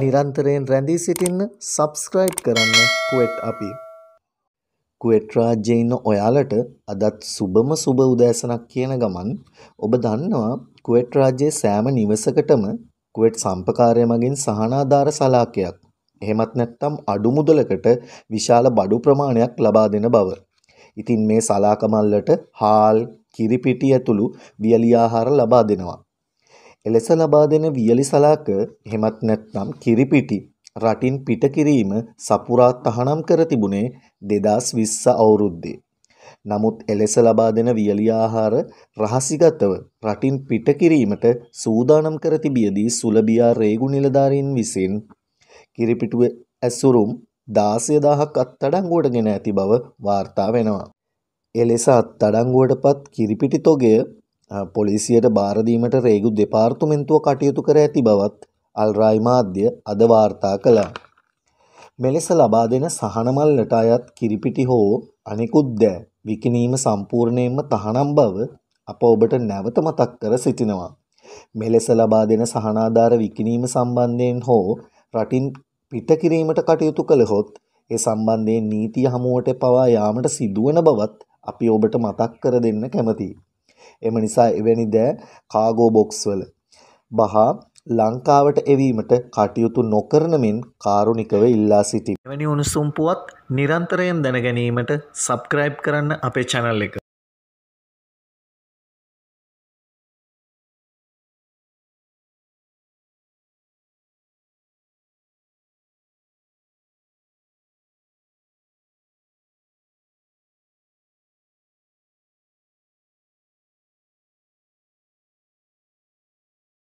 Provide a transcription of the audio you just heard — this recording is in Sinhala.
නිරන්තරයෙන් රැඳී සිටින්න සබස්ක්‍රයිබ් කරන්න කුවෙට් අපි. කුවෙට් රාජ්‍යයේ ඉන්න ඔයාලට අදත් සුබම සුබ උදෑසනක් කියන ගමන් ඔබ දන්නවා කුවෙට් රාජ්‍යයේ සෑම නිවසකටම කුවෙට් සම්පකාරය මගින් සහනාධාර සලාකයක් එහෙමත් නැත්නම් අඩු මුදලකට විශාල බඩු ප්‍රමාණයක් ලබා දෙන බව. ඉතින් මේ සලාකමල්ලට හාල්, කිරිපිටි ඇතුළු වියලි ආහාර ලබා දෙනවා. එලෙස ලබා දෙන වියලි සලාක එහෙමත් නැත්නම් කිරිපිටි රටින් පිට කිරීම සපුරා තහනම් කර තිබුණේ 2020 අවුරුද්දේ. නමුත් එලෙස ලබා දෙන වියලි ආහාර රහසිගතව රටින් පිට කිරීමට සූදානම් කර තිබියදී සුලබියා රේගු නිලධාරීන් විසින් කිරිපිටුව ඇසුරුම් 16000ක් අත්අඩංගුවට ගෙන ඇති බව වාර්තා වෙනවා. එලෙස අත්අඩංගුවටපත් කිරිපිටි තොගය පොලිසියට භාරදීමට රේගු දෙපාර්තුමෙන්තුව කටයුතු කර ඇති බවත් අල්රයි මාධ්‍ය අද වාර්තා කළා. මෙලෙස ලබා දෙන සහනමල්ලට අයත් කිරිපිටි හෝ අනෙකුත් දෑ විකිනීම සම්පූර්ණයෙන්ම තහනම් බව අප ඔබට නැවත මතක් කර සිටිනවා. මෙලෙස ලබා දෙන සහනාධාර විකිනීම සම්බන්ධයෙන් හෝ රටින් පිටකිරීමට කටයුතු කළහොත් ඒ සම්බන්ධයෙන් නීතිය හමුවට පවා යාමට සිදුවන බවත් අපි ඔබට මතක් කර දෙන්න කැමතියි. එම නිසා එවැනි දෑ කාගෝ බොක්ස් වල බහා ලංකාවට එවීමට කටයුතු නොකරන මෙන් කාරුණිකව ඉල්ලා සිටි. එවැනි උණුසුම් පුවත් නිරන්තරයෙන් දැන ගැනීමට සබ්ස්ක්‍රයිබ් කරන්න අපේ channel එක.